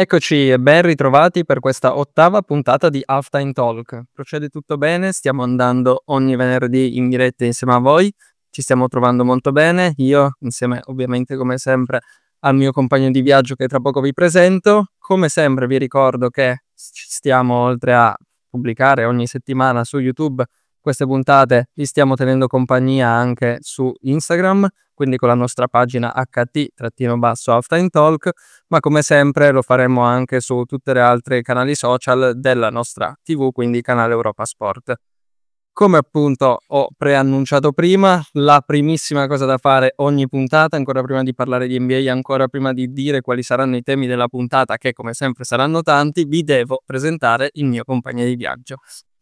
Eccoci e ben ritrovati per questa ottava puntata di Halftime Talk. Procede tutto bene, stiamo andando ogni venerdì in diretta insieme a voi, ci stiamo trovando molto bene, io insieme ovviamente come sempre al mio compagno di viaggio che tra poco vi presento. Come sempre vi ricordo che ci stiamo oltre a pubblicare ogni settimana su YouTube queste puntate, vi stiamo tenendo compagnia anche su Instagram quindi con la nostra pagina ht-aftertalk, ma come sempre lo faremo anche su tutte le altre canali social della nostra TV, quindi canale Europa Sport. Come appunto ho preannunciato prima, la primissima cosa da fare ogni puntata, ancora prima di parlare di NBA, ancora prima di dire quali saranno i temi della puntata, che come sempre saranno tanti, vi devo presentare il mio compagno di viaggio.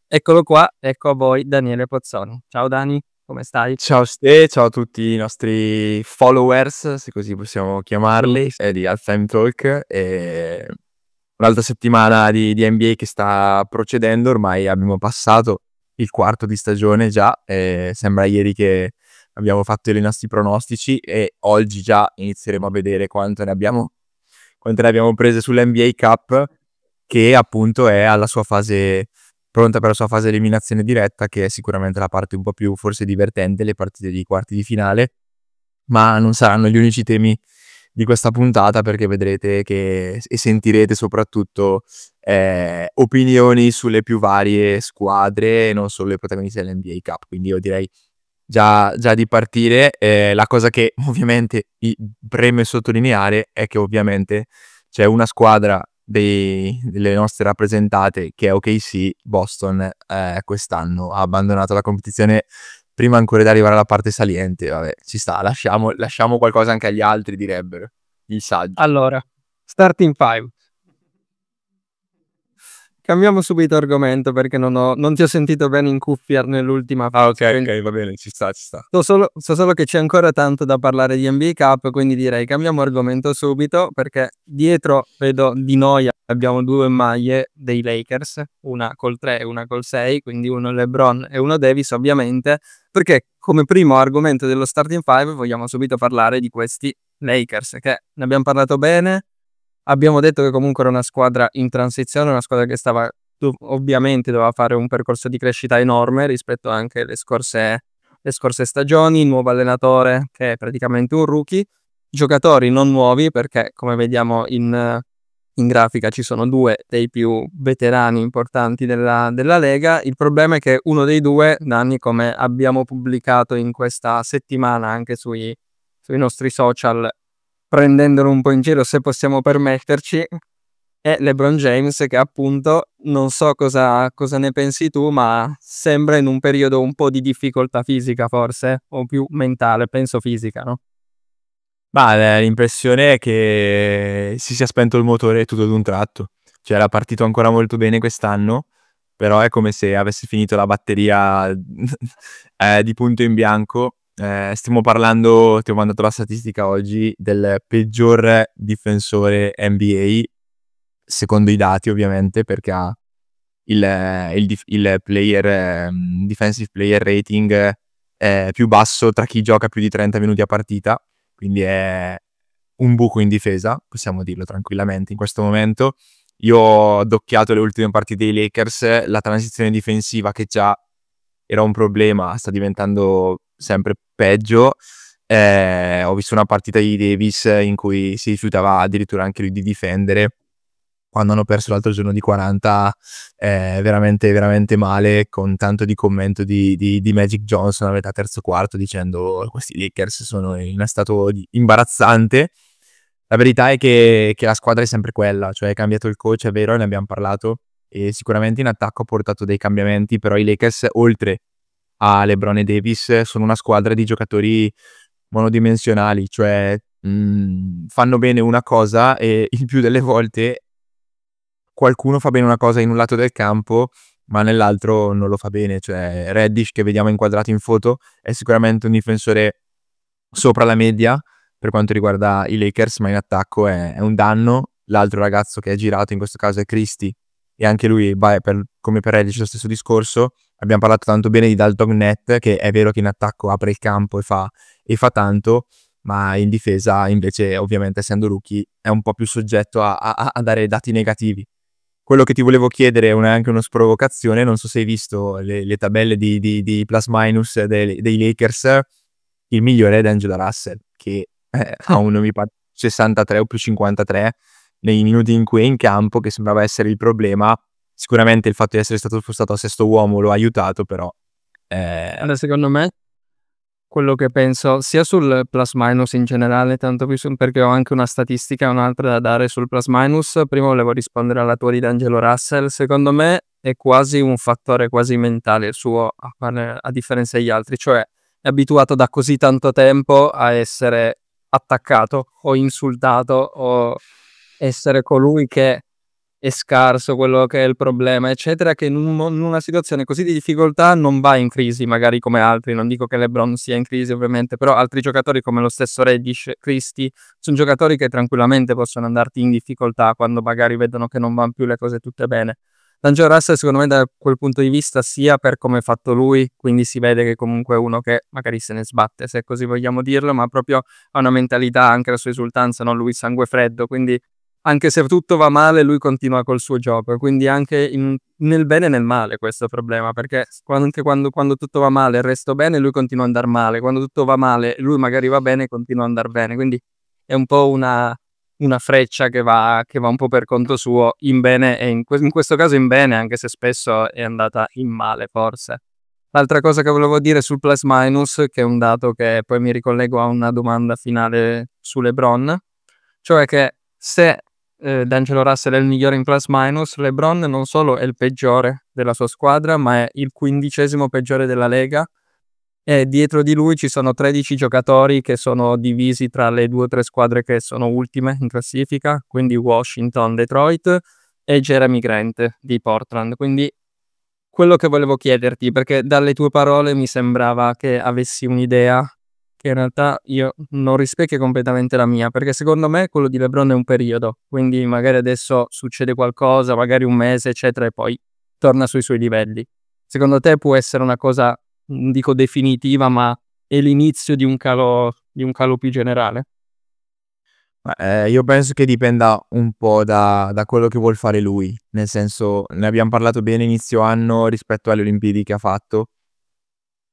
Eccolo qua, ecco a voi Daniele Pozzoni. Ciao Dani. Come stai? Ciao Ste, ciao a tutti i nostri followers, se così possiamo chiamarli, eh, di Alzheimer Talk. E un'altra settimana di, di, NBA che sta procedendo, ormai abbiamo passato il quarto di stagione già, eh, sembra ieri che abbiamo fatto i nostri pronostici e oggi già inizieremo a vedere quanto ne abbiamo, quanto ne abbiamo prese sull'NBA Cup che appunto è alla sua fase pronta per la sua fase di eliminazione diretta, che è sicuramente la parte un po' più forse divertente, le partite di quarti di finale, ma non saranno gli unici temi di questa puntata perché vedrete che, e sentirete soprattutto eh, opinioni sulle più varie squadre, non solo le protagoniste dell'NBA Cup. Quindi io direi già, già di partire. Eh, la cosa che ovviamente preme sottolineare è che ovviamente c'è una squadra dei, delle nostre rappresentate che è OKC, Boston eh, quest'anno ha abbandonato la competizione prima ancora di arrivare alla parte saliente. Vabbè, ci sta, lasciamo, lasciamo qualcosa anche agli altri, direbbero il saggio. Allora, starting five. Cambiamo subito argomento perché non, ho, non ti ho sentito bene in cuffia nell'ultima fase. Ah, ok, quindi... ok, va bene, ci sta, ci sta. So solo, so solo che c'è ancora tanto da parlare di NBA Cup, quindi direi cambiamo argomento subito perché dietro vedo di noia abbiamo due maglie dei Lakers, una col 3 e una col 6, quindi uno LeBron e uno Davis ovviamente, perché come primo argomento dello starting 5 vogliamo subito parlare di questi Lakers, che ne abbiamo parlato bene, Abbiamo detto che comunque era una squadra in transizione, una squadra che stava ovviamente doveva fare un percorso di crescita enorme rispetto anche alle scorse, le scorse stagioni, nuovo allenatore che è praticamente un rookie, giocatori non nuovi perché come vediamo in, in grafica ci sono due dei più veterani importanti della, della Lega, il problema è che uno dei due, Danni, come abbiamo pubblicato in questa settimana anche sui, sui nostri social, prendendolo un po' in giro se possiamo permetterci, è LeBron James che appunto non so cosa, cosa ne pensi tu, ma sembra in un periodo un po' di difficoltà fisica forse, o più mentale, penso fisica, no? Ma eh, l'impressione è che si sia spento il motore tutto ad un tratto. Cioè era partito ancora molto bene quest'anno, però è come se avesse finito la batteria eh, di punto in bianco eh, stiamo parlando, ti ho mandato la statistica oggi, del peggior difensore NBA, secondo i dati ovviamente, perché ha il, eh, il, il player, ehm, defensive player rating eh, più basso tra chi gioca più di 30 minuti a partita, quindi è un buco in difesa, possiamo dirlo tranquillamente in questo momento. Io ho addocchiato le ultime partite dei Lakers, la transizione difensiva che già era un problema, sta diventando sempre peggio. Eh, ho visto una partita di Davis in cui si rifiutava addirittura anche lui di difendere quando hanno perso l'altro giorno di 40 eh, veramente veramente male con tanto di commento di, di, di Magic Johnson a metà terzo quarto dicendo questi Lakers sono in stato imbarazzante la verità è che, che, la squadra è sempre quella cioè è cambiato il coach è vero ne abbiamo parlato e sicuramente in attacco ha portato dei cambiamenti però i Lakers oltre a LeBron e Davis sono una squadra di giocatori monodimensionali, cioè mh, mhmm, fanno bene una cosa e il più delle volte qualcuno fa bene una cosa in un lato del campo ma nell'altro non lo fa bene, cioè Reddish che vediamo inquadrato in foto è sicuramente un difensore sopra la media per quanto riguarda i Lakers, ma in attacco è, è un danno. L'altro ragazzo che è girato in questo caso è Christie e anche lui, beh, per, come per Reddish, lo stesso discorso, abbiamo parlato tanto bene di Dalton Net, che è vero che in attacco apre il campo e fa, e fa tanto, ma in difesa invece ovviamente essendo rookie è un po' più soggetto a, a, a dare dati negativi. Quello che ti volevo chiedere è anche una sprovocazione, non so se hai visto le, le tabelle di, di, di, plus minus dei, dei, Lakers, il migliore è D'Angelo Russell che eh, ha un mi pare 63 o più 53 nei minuti in cui è in campo che sembrava essere il problema sicuramente il fatto di essere stato spostato a sesto uomo lo ha aiutato, però... Eh... Allora, secondo me, quello che penso sia sul plus minus in generale, tanto più perché ho anche una statistica, un'altra da dare sul plus minus, prima volevo rispondere alla tua di D'Angelo Russell, secondo me è quasi un fattore quasi mentale il suo a, a differenza degli altri, cioè è abituato da così tanto tempo a essere attaccato o insultato o essere colui che è scarso quello che è il problema, eccetera, che in, un, in, una situazione così di difficoltà non va in crisi, magari come altri. Non dico che LeBron sia in crisi, ovviamente, però altri giocatori come lo stesso Reddish, Christie, sono giocatori che tranquillamente possono andarti in difficoltà quando magari vedono che non vanno più le cose tutte bene. D'Angelo Russell, secondo me, da quel punto di vista, sia per come è fatto lui, quindi si vede che comunque è uno che magari se ne sbatte, se così vogliamo dirlo, ma proprio ha una mentalità anche la sua esultanza, non lui sangue freddo, quindi anche se tutto va male, lui continua col suo gioco. Quindi anche in, nel bene e nel male questo problema, perché anche quando, quando, tutto va male, resto bene, lui continua a andare male. Quando tutto va male, lui magari va bene, e continua a andare bene. Quindi è un po' una, una freccia che va, che va, un po' per conto suo, in bene e in, in questo caso in bene, anche se spesso è andata in male forse. L'altra cosa che volevo dire sul plus minus, che è un dato che poi mi ricollego a una domanda finale su LeBron, cioè che se eh, D'Angelo Russell è il migliore in plus minus, LeBron non solo è il peggiore della sua squadra, ma è il quindicesimo peggiore della Lega. E dietro di lui ci sono 13 giocatori che sono divisi tra le due o tre squadre che sono ultime in classifica, quindi Washington, Detroit e Jeremy Grant di Portland. Quindi quello che volevo chiederti, perché dalle tue parole mi sembrava che avessi un'idea che in realtà io non rispecchia completamente la mia, perché secondo me quello di LeBron è un periodo, quindi magari adesso succede qualcosa, magari un mese, eccetera, e poi torna sui suoi livelli. Secondo te può essere una cosa, non dico definitiva, ma è l'inizio di un calo, di un calo più generale? Eh, io penso che dipenda un po' da, da, quello che vuol fare lui, nel senso ne abbiamo parlato bene inizio anno rispetto alle Olimpiadi che ha fatto,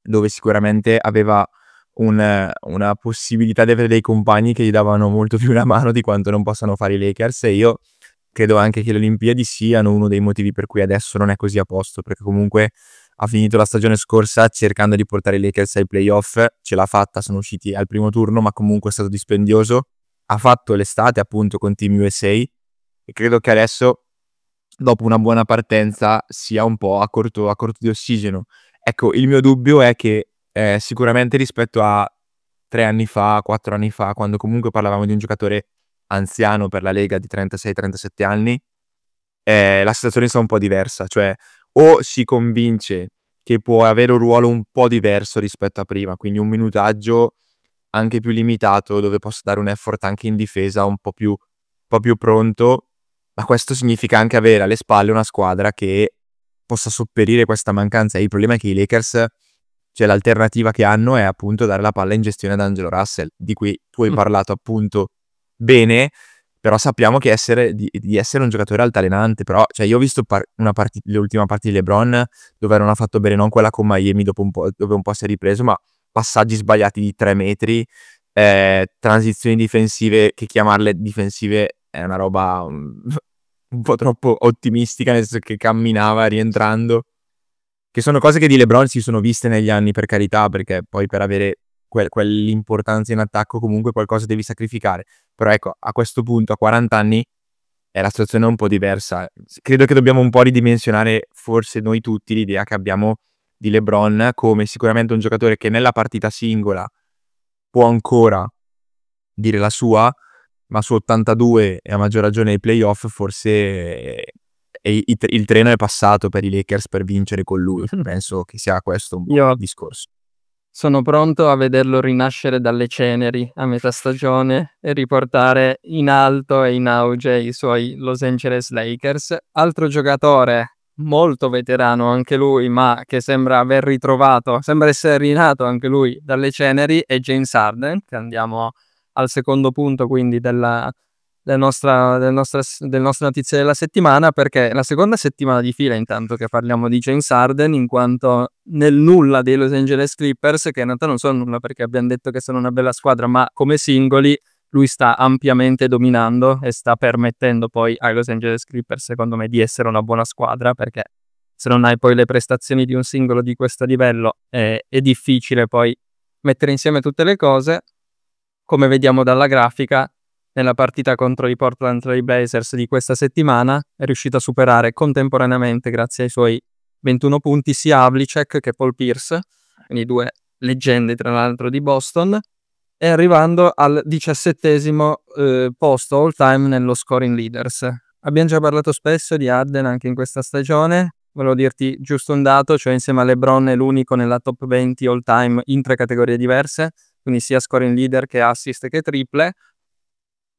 dove sicuramente aveva un- una possibilità di avere dei compagni che gli davano molto più una mano di quanto non possano fare i Lakers e io credo anche che le Olimpiadi siano uno dei motivi per cui adesso non è così a posto, perché comunque ha finito la stagione scorsa cercando di portare i Lakers ai playoff, ce l'ha fatta, sono usciti al primo turno, ma comunque è stato dispendioso. Ha fatto l'estate appunto con Team USA e credo che adesso, dopo una buona partenza, sia un po' a corto, a corto di ossigeno. Ecco, il mio dubbio è che eh, sicuramente rispetto a tre anni fa, quattro anni fa, quando comunque parlavamo di un giocatore anziano per la Lega di 36-37 anni, eh, la situazione sta un po' diversa, cioè o si convince che può avere un ruolo un po' diverso rispetto a prima, quindi un minutaggio anche più limitato dove possa dare un effort anche in difesa un po' più, un po più pronto, ma questo significa anche avere alle spalle una squadra che possa sopperire questa mancanza. Il problema è che i Lakers cioè l'alternativa che hanno è appunto dare la palla in gestione ad Angelo Russell, di cui tu hai mm. parlato appunto bene, però sappiamo che essere, di, di, essere un giocatore altalenante, però cioè io ho visto par- part- l'ultima partita di Lebron dove non ha fatto bene, non quella con Miami un dove un po' si è ripreso, ma passaggi sbagliati di tre metri, eh, transizioni difensive, che chiamarle difensive è una roba mm, un po' troppo ottimistica, nel senso che camminava rientrando che sono cose che di LeBron si sono viste negli anni per carità, perché poi per avere que- quell'importanza in attacco comunque qualcosa devi sacrificare. Però ecco, a questo punto, a 40 anni, è la situazione un po' diversa. Credo che dobbiamo un po' ridimensionare, forse noi tutti, l'idea che abbiamo di LeBron come sicuramente un giocatore che nella partita singola può ancora dire la sua, ma su 82 e a maggior ragione ai playoff forse e i, il treno è passato per i Lakers per vincere con lui. Penso che sia questo un Io discorso. Sono pronto a vederlo rinascere dalle ceneri a metà stagione e riportare in alto e in auge i suoi Los Angeles Lakers. Altro giocatore molto veterano anche lui, ma che sembra aver ritrovato, sembra essere rinato anche lui dalle ceneri, è James Harden, che andiamo al secondo punto quindi della, della nostra, del, nostra, del nostro notizia della settimana perché è la seconda settimana di fila intanto che parliamo di James Harden in quanto nel nulla dei Los Angeles Clippers che in realtà non sono nulla perché abbiamo detto che sono una bella squadra ma come singoli lui sta ampiamente dominando e sta permettendo poi ai Los Angeles Clippers secondo me di essere una buona squadra perché se non hai poi le prestazioni di un singolo di questo livello è, è difficile poi mettere insieme tutte le cose come vediamo dalla grafica nella partita contro i Portland Trail Blazers di questa settimana, è riuscito a superare contemporaneamente, grazie ai suoi 21 punti, sia Avlicek che Paul Pierce, quindi due leggende tra l'altro di Boston, e arrivando al diciassettesimo eh, posto all time nello scoring leaders. Abbiamo già parlato spesso di Arden anche in questa stagione, volevo dirti giusto un dato, cioè insieme a LeBron è l'unico nella top 20 all time in tre categorie diverse, quindi sia scoring leader che assist che triple,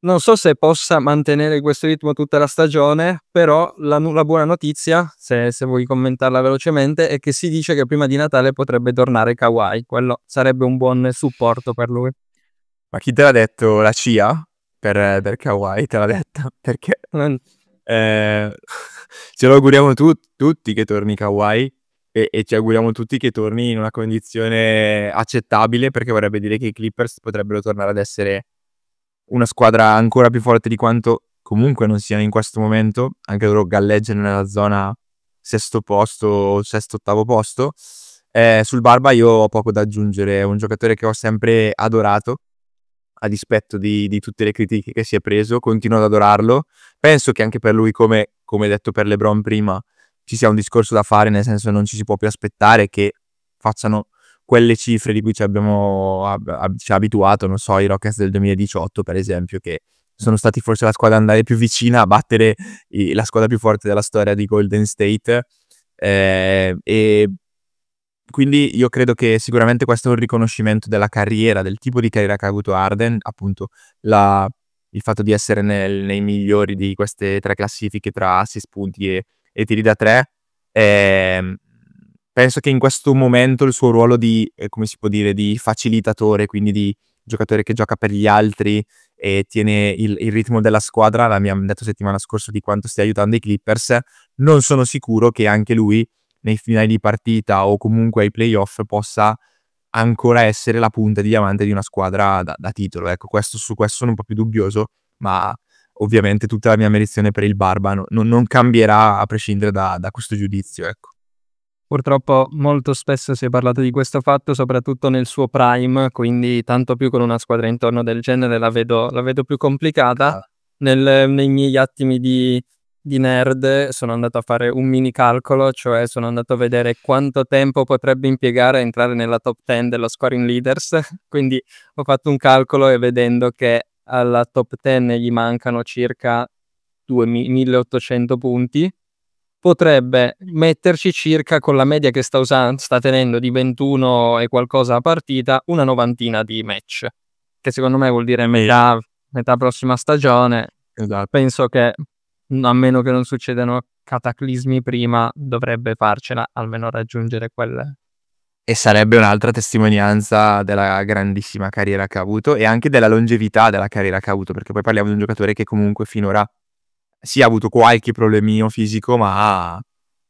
non so se possa mantenere questo ritmo tutta la stagione, però la, la buona notizia, se, se, vuoi commentarla velocemente, è che si dice che prima di Natale potrebbe tornare Kawhi. Quello sarebbe un buon supporto per lui. Ma chi te l'ha detto? La CIA? Per, per Kawhi te l'ha detta? Perché? Non... Eh, ce lo auguriamo tu, tutti che torni Kawhi e, e, ci auguriamo tutti che torni in una condizione accettabile perché vorrebbe dire che i Clippers potrebbero tornare ad essere una squadra ancora più forte di quanto comunque non siano in questo momento, anche loro galleggiano nella zona sesto posto, o sesto, ottavo posto. Eh, sul Barba io ho poco da aggiungere, è un giocatore che ho sempre adorato, a dispetto di, di, tutte le critiche che si è preso, continuo ad adorarlo. Penso che anche per lui, come, come detto per Lebron prima, ci sia un discorso da fare, nel senso non ci si può più aspettare che facciano quelle cifre di cui ci abbiamo ab- ci abituato, non so, i Rockets del 2018 per esempio, che sono stati forse la squadra andare più vicina a battere i- la squadra più forte della storia di Golden State. Eh, e quindi io credo che sicuramente questo è un riconoscimento della carriera, del tipo di carriera che ha avuto Arden, appunto la, il fatto di essere nel, nei migliori di queste tre classifiche tra assist, punti e, e tiri da tre. Eh, penso che in questo momento il suo ruolo di, eh, come si può dire, di facilitatore, quindi di giocatore che gioca per gli altri e tiene il, il ritmo della squadra, l'abbiamo detto settimana scorsa di quanto stia aiutando i Clippers, non sono sicuro che anche lui nei finali di partita o comunque ai playoff possa ancora essere la punta di diamante di una squadra da, da titolo. Ecco, questo, su questo sono un po' più dubbioso, ma ovviamente tutta la mia merizione per il Barba no, non cambierà a prescindere da, da questo giudizio. Ecco. Purtroppo molto spesso si è parlato di questo fatto, soprattutto nel suo prime, quindi tanto più con una squadra intorno del genere la vedo, la vedo più complicata. Ah. Nel, nei miei attimi di, di nerd sono andato a fare un mini calcolo, cioè sono andato a vedere quanto tempo potrebbe impiegare a entrare nella top 10 dello scoring leaders. Quindi ho fatto un calcolo e vedendo che alla top 10 gli mancano circa 2800 punti, potrebbe metterci circa con la media che sta, usando, sta tenendo di 21 e qualcosa a partita, una novantina di match, che secondo me vuol dire metà, metà prossima stagione. Esatto. Penso che mm, a meno che non succedano cataclismi prima, dovrebbe farcela almeno raggiungere quelle. E sarebbe un'altra testimonianza della grandissima carriera che ha avuto e anche della longevità della carriera che ha avuto, perché poi parliamo di un giocatore che comunque finora sì, ha avuto qualche problemino fisico, ma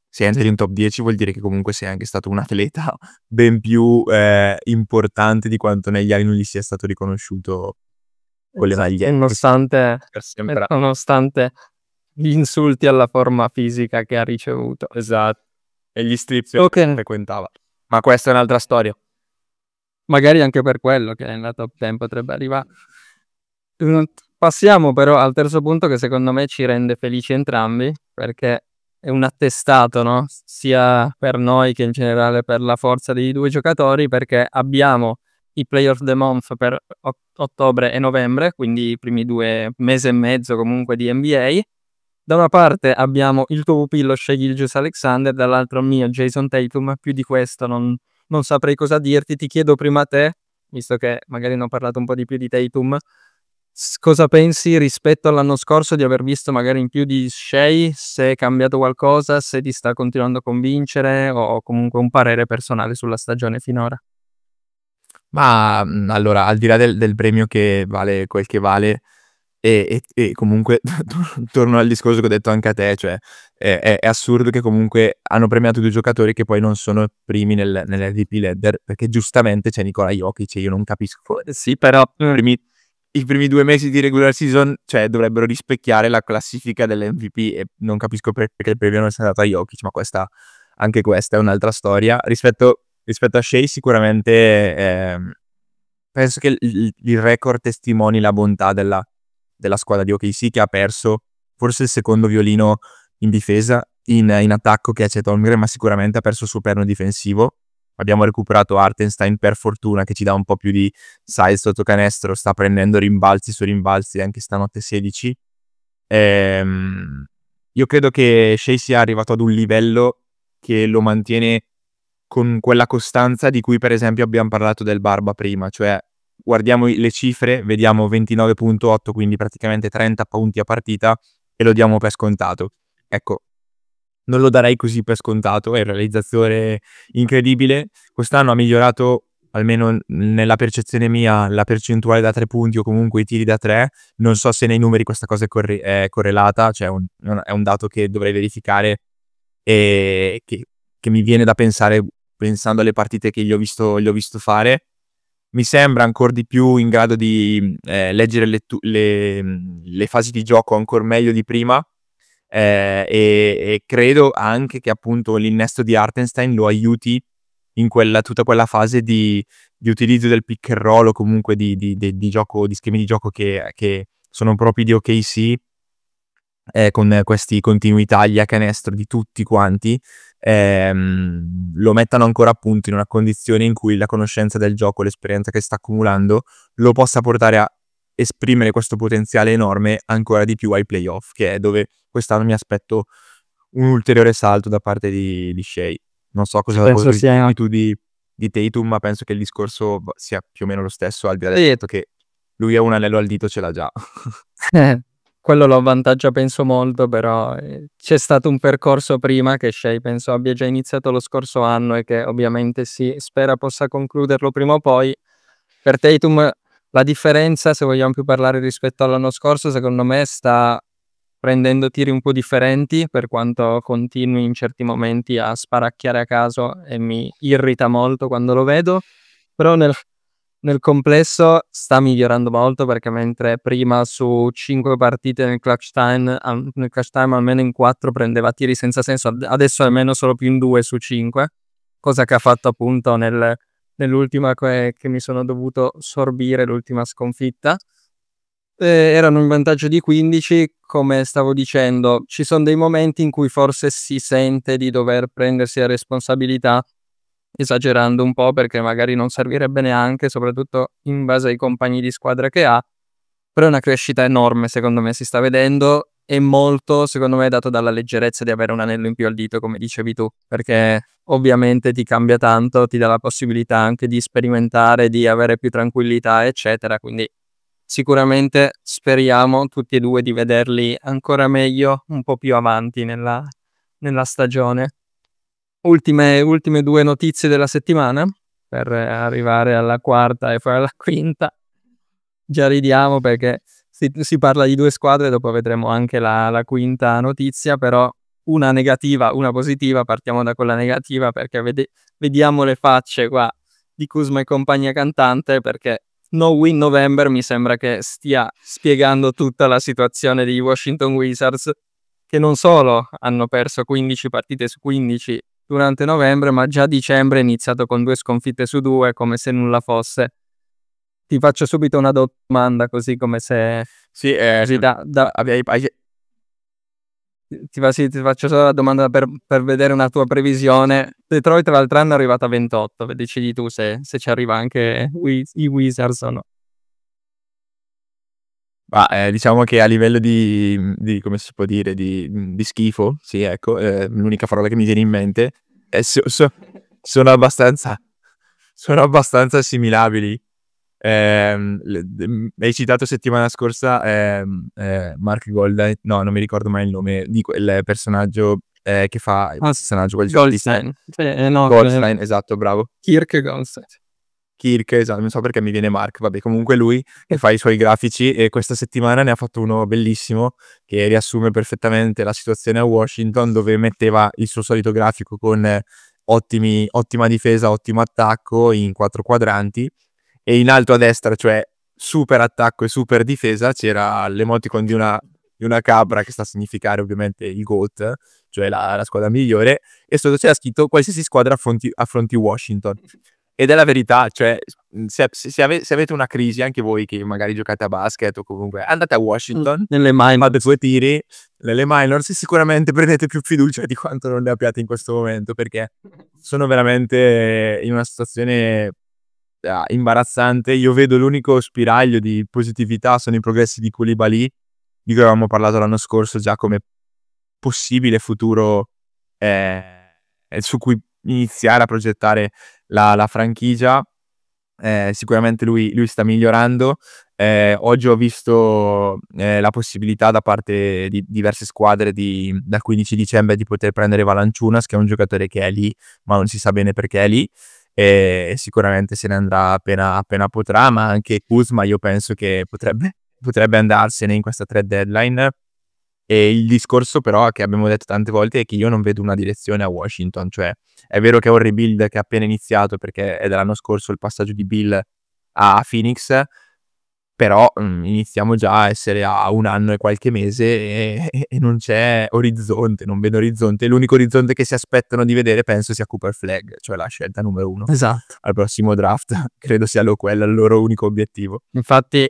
se entri in top 10 vuol dire che comunque sei anche stato un atleta ben più eh, importante di quanto negli anni non gli sia stato riconosciuto con le esatto. magliette. Nonostante, nonostante gli insulti alla forma fisica che ha ricevuto. Esatto. E gli stripsi okay. che frequentava. Ma questa è un'altra storia. Magari anche per quello che nella top 10 potrebbe arrivare. Passiamo però al terzo punto che secondo me ci rende felici entrambi, perché è un attestato, no? Sia per noi che in generale per la forza dei due giocatori, perché abbiamo i play of the Month per ottobre e novembre, quindi i primi due mesi e mezzo comunque di NBA. Da una parte abbiamo il tuo pupillo Shagilgius Alexander, dall'altro mio Jason Tatum. Più di questo non, non saprei cosa dirti. Ti chiedo prima a te, visto che magari ne ho parlato un po' di più di Tatum, cosa pensi rispetto all'anno scorso di aver visto magari in più di Shea? Se è cambiato qualcosa, se ti sta continuando a convincere o comunque un parere personale sulla stagione finora? Ma mhmm, allora, al di là del, del premio che vale quel che vale, e, e, e comunque torno al discorso che ho detto anche a te, cioè è, è, è, assurdo che comunque hanno premiato due giocatori che poi non sono primi nel, nell'RDP ladder, perché giustamente c'è Nicola Jokic, e io non capisco. Sì, però primi i primi due mesi di regular season, cioè, dovrebbero rispecchiare la classifica dell'MVP e non capisco perché il previo non sia andato a Jokic, ma questa, anche questa è un'altra storia. Rispetto, rispetto a Shea sicuramente eh, penso che il, il, record testimoni la bontà della, della, squadra di OKC che ha perso forse il secondo violino in difesa, in, in attacco che è Chet Holmgren, ma sicuramente ha perso il suo perno difensivo abbiamo recuperato Artenstein per fortuna che ci dà un po' più di size sotto canestro, sta prendendo rimbalzi su rimbalzi anche stanotte 16. Ehm, io credo che Shea sia arrivato ad un livello che lo mantiene con quella costanza di cui per esempio abbiamo parlato del Barba prima, cioè guardiamo le cifre, vediamo 29.8, quindi praticamente 30 punti a partita e lo diamo per scontato. Ecco, non lo darei così per scontato, è un realizzatore incredibile. Quest'anno ha migliorato, almeno nella percezione mia, la percentuale da tre punti o comunque i tiri da tre. Non so se nei numeri questa cosa è, corre- è correlata, cioè un, è un dato che dovrei verificare e che, che, mi viene da pensare pensando alle partite che gli ho visto, gli ho visto fare. Mi sembra ancora di più in grado di eh, leggere le, tu- le, le fasi di gioco ancora meglio di prima eh, e, e, credo anche che appunto l'innesto di Artenstein lo aiuti in quella, tutta quella fase di, di, utilizzo del pick and roll o comunque di, di, di gioco, schemi di gioco che, che, sono propri di OKC eh, con questi continui tagli a canestro di tutti quanti ehm, lo mettano ancora appunto in una condizione in cui la conoscenza del gioco, l'esperienza che sta accumulando lo possa portare a esprimere questo potenziale enorme ancora di più ai playoff, che è dove quest'anno mi aspetto un ulteriore salto da parte di, di Shea. Non so cosa penso sia... tu di, di Tatum, ma penso che il discorso sia più o meno lo stesso, al di là del detto che lui ha un anello al dito, ce l'ha già. Eh, quello lo avvantaggia penso molto, però eh, c'è stato un percorso prima che Shea penso abbia già iniziato lo scorso anno e che ovviamente si spera possa concluderlo prima o poi. Per Tatum la differenza, se vogliamo più parlare rispetto all'anno scorso, secondo me sta prendendo tiri un po' differenti per quanto continui in certi momenti a sparacchiare a caso e mi irrita molto quando lo vedo, però nel, nel complesso sta migliorando molto perché mentre prima su 5 partite nel clutch time, nel clutch time almeno in 4 prendeva tiri senza senso, adesso almeno solo più in 2 su 5, cosa che ha fatto appunto nel nell'ultima che, eh, che mi sono dovuto sorbire, l'ultima sconfitta. Eh, erano in vantaggio di 15, come stavo dicendo, ci sono dei momenti in cui forse si sente di dover prendersi la responsabilità, esagerando un po' perché magari non servirebbe neanche, soprattutto in base ai compagni di squadra che ha, però è una crescita enorme secondo me si sta vedendo e molto secondo me è dato dalla leggerezza di avere un anello in più al dito, come dicevi tu, perché ovviamente ti cambia tanto, ti dà la possibilità anche di sperimentare, di avere più tranquillità, eccetera. Quindi sicuramente speriamo tutti e due di vederli ancora meglio un po' più avanti nella, nella stagione. Ultime, ultime, due notizie della settimana per arrivare alla quarta e poi alla quinta. Già ridiamo perché si, si parla di due squadre, dopo vedremo anche la, la quinta notizia, però una negativa, una positiva, partiamo da quella negativa perché vede- vediamo le facce qua di Kuzma e compagnia cantante perché No Win November mi sembra che stia spiegando tutta la situazione dei Washington Wizards che non solo hanno perso 15 partite su 15 durante novembre, ma già dicembre è iniziato con due sconfitte su due, come se nulla fosse. Ti faccio subito una domanda, così come se... Sì, eh, così da, da... Hai, hai, ti, va, ti faccio solo la domanda per, per, vedere una tua previsione. Detroit l'altro anno è arrivata a 28, decidi tu se, se ci arriva anche i Wizards o no. Ah, eh, diciamo che a livello di, di, come si può dire, di, di schifo, sì, ecco, eh, l'unica parola che mi viene in mente è so, so, sono abbastanza sono abbastanza assimilabili eh, hai citato settimana scorsa eh, eh, Mark Golden, no, non mi ricordo mai il nome di quel personaggio eh, che fa il ah, personaggio quel Goldstein. Cioè, no, Goldstein, esatto, bravo. Kirk Goldstein. Kirk, esatto, non so perché mi viene Mark, vabbè, comunque lui che fa i suoi grafici e questa settimana ne ha fatto uno bellissimo che riassume perfettamente la situazione a Washington dove metteva il suo solito grafico con ottimi, ottima difesa, ottimo attacco in quattro quadranti e in alto a destra, cioè super attacco e super difesa, c'era l'emoticon di una, di una capra che sta a significare ovviamente il GOAT, cioè la, la squadra migliore, e sotto c'era scritto qualsiasi squadra affronti, affronti Washington. Ed è la verità, cioè se, se, ave, se, avete una crisi anche voi che magari giocate a basket o comunque andate a Washington, mm, nelle minors. fate due tiri, nelle minors sicuramente prendete più fiducia di quanto non ne abbiate in questo momento perché sono veramente in una situazione ah, imbarazzante. Io vedo l'unico spiraglio di positività sono i progressi di Koulibaly, di cui avevamo parlato l'anno scorso già come possibile futuro eh, su cui iniziare a progettare la, la franchigia. Eh, sicuramente lui, lui, sta migliorando. Eh, oggi ho visto eh, la possibilità da parte di diverse squadre di, dal 15 dicembre di poter prendere Valanciunas, che è un giocatore che è lì, ma non si sa bene perché è lì e sicuramente se ne andrà appena, appena potrà, ma anche Kuzma io penso che potrebbe, potrebbe andarsene in questa trade deadline. E il discorso però che abbiamo detto tante volte è che io non vedo una direzione a Washington, cioè è vero che è un rebuild che è appena iniziato perché è dell'anno scorso il passaggio di Bill a Phoenix, però mh, mhmm, iniziamo già a essere a un anno e qualche mese e, e non c'è orizzonte, non vedo orizzonte. L'unico orizzonte che si aspettano di vedere penso sia Cooper Flag, cioè la scelta numero uno. Esatto. Al prossimo draft credo sia quello il loro unico obiettivo. Infatti,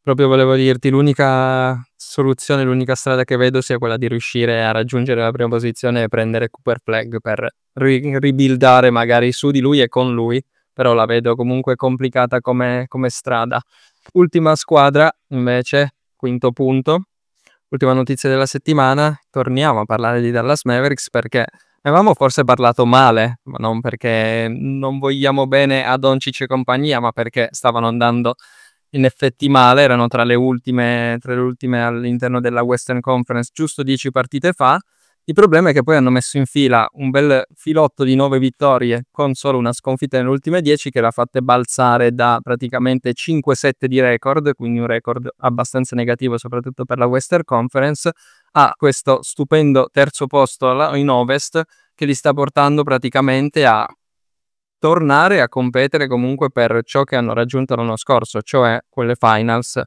proprio volevo dirti, l'unica soluzione, l'unica strada che vedo sia quella di riuscire a raggiungere la prima posizione e prendere Cooper Flag per ri- ribuildare magari su di lui e con lui, però la vedo comunque complicata come, come strada. Ultima squadra, invece, quinto punto. Ultima notizia della settimana, torniamo a parlare di Dallas Mavericks perché ne avevamo forse parlato male, ma non perché non vogliamo bene a Doncic e compagnia, ma perché stavano andando in effetti male, erano tra le ultime, tra le ultime all'interno della Western Conference giusto dieci partite fa. Il problema è che poi hanno messo in fila un bel filotto di nove vittorie con solo una sconfitta nelle ultime dieci che l'ha fatta balzare da praticamente 5 set di record, quindi un record abbastanza negativo soprattutto per la Western Conference, a questo stupendo terzo posto in Ovest che li sta portando praticamente a tornare a competere comunque per ciò che hanno raggiunto l'anno scorso, cioè quelle finals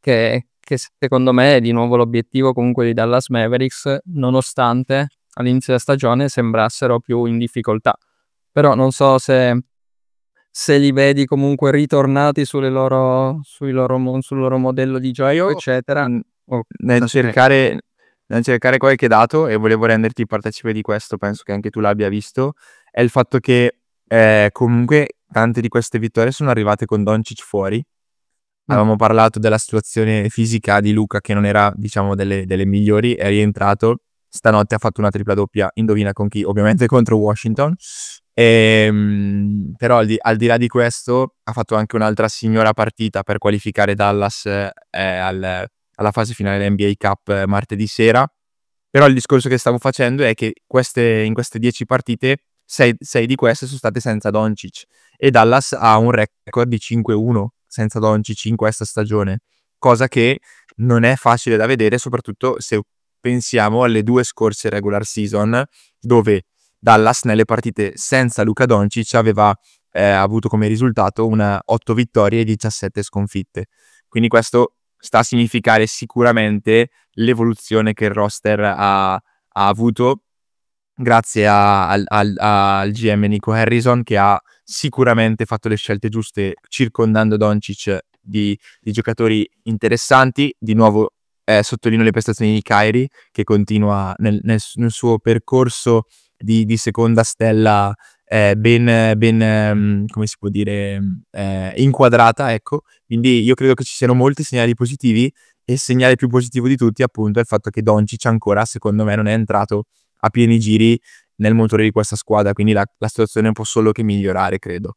che che secondo me è di nuovo l'obiettivo comunque di Dallas Mavericks, nonostante all'inizio della stagione sembrassero più in difficoltà. Però non so se, se li vedi comunque ritornati loro, loro, sul loro modello di gioco, eccetera. nel, cercare, nel cercare qualche dato, e volevo renderti partecipe di questo, penso che anche tu l'abbia visto, è il fatto che eh, comunque tante di queste vittorie sono arrivate con Doncic fuori Mm. Avevamo parlato della situazione fisica di Luca che non era, diciamo, delle, delle migliori, è rientrato, stanotte ha fatto una tripla doppia, indovina con chi? Ovviamente contro Washington. E, ehm, però al di, al di, là di questo ha fatto anche un'altra signora partita per qualificare Dallas eh, eh al, alla fase finale dell'NBA Cup eh, martedì sera. Però il discorso che stavo facendo è che queste, in queste 10 partite, 6 di queste sono state senza Doncic e Dallas ha un record di 5-1 senza Doncic in questa stagione, cosa che non è facile da vedere, soprattutto se pensiamo alle due scorse regular season dove Dallas nelle partite senza Luca Doncic aveva eh, avuto come risultato una 8 vittorie e 17 sconfitte. Quindi questo sta a significare sicuramente l'evoluzione che il roster ha, ha avuto grazie a, al, al, al, GM Nico Harrison che ha sicuramente fatto le scelte giuste circondando Doncic di, di giocatori interessanti. Di nuovo eh, sottolineo le prestazioni di Kairi che continua nel, nel, nel suo percorso di, di seconda stella eh, ben, ben ehm, come si può dire, eh, inquadrata, ecco. Quindi io credo che ci siano molti segnali positivi e il segnale più positivo di tutti appunto è il fatto che Doncic ancora, secondo me, non è entrato a pieni giri nel motore di questa squadra, quindi la, la situazione può solo che migliorare, credo.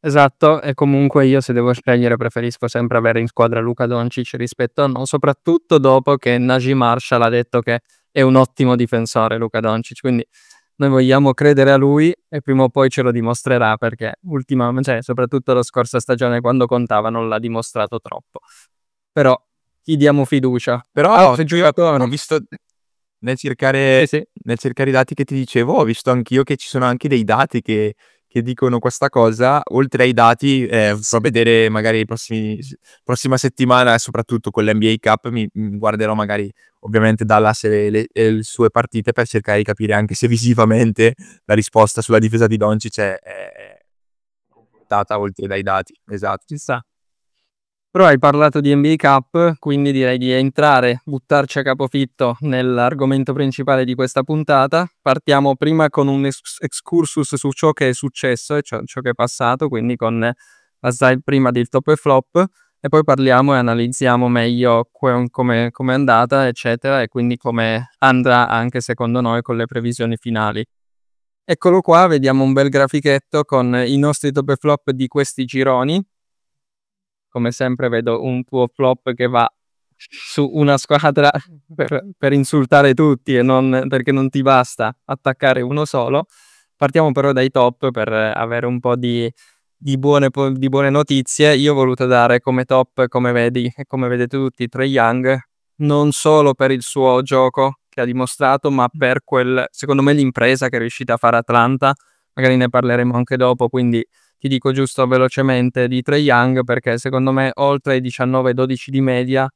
Esatto, e comunque io se devo scegliere preferisco sempre avere in squadra Luca Doncic rispetto a no, soprattutto dopo che Najee Marshall ha detto che è un ottimo difensore Luca Doncic, quindi noi vogliamo credere a lui e prima o poi ce lo dimostrerà perché ultimamente, cioè, soprattutto la scorsa stagione quando contava non l'ha dimostrato troppo. Però gli diamo fiducia. Però oh, se giocatore, ho visto nel cercare, sì, sì. nel cercare i dati che ti dicevo, ho visto anch'io che ci sono anche dei dati che, che dicono questa cosa, oltre ai dati, eh, a vedere magari prossimi, prossima settimana, soprattutto con l'NBA Cup, mi, mi guarderò magari ovviamente Dallas e le, e le, sue partite per cercare di capire anche se visivamente la risposta sulla difesa di Doncic è, è data oltre dai dati. Esatto, ci sta. Però hai parlato di NBA Cup, quindi direi di entrare, buttarci a capofitto nell'argomento principale di questa puntata. Partiamo prima con un excursus su ciò che è successo e ciò, ciò che è passato, quindi con la slide prima del top e flop, e poi parliamo e analizziamo meglio come è andata, eccetera, e quindi come andrà anche secondo noi con le previsioni finali. Eccolo qua, vediamo un bel grafichetto con i nostri top e flop di questi gironi come sempre vedo un tuo flop che va su una squadra per, per insultare tutti e non, perché non ti basta attaccare uno solo. Partiamo però dai top per avere un po' di, di, buone, di buone, notizie. Io ho voluto dare come top, come vedi e come vedete tutti, Trey Young, non solo per il suo gioco che ha dimostrato, ma per quel, secondo me, l'impresa che è riuscita a fare Atlanta. Magari ne parleremo anche dopo, quindi ti dico giusto velocemente di Trey Young perché secondo me oltre ai 19-12 di media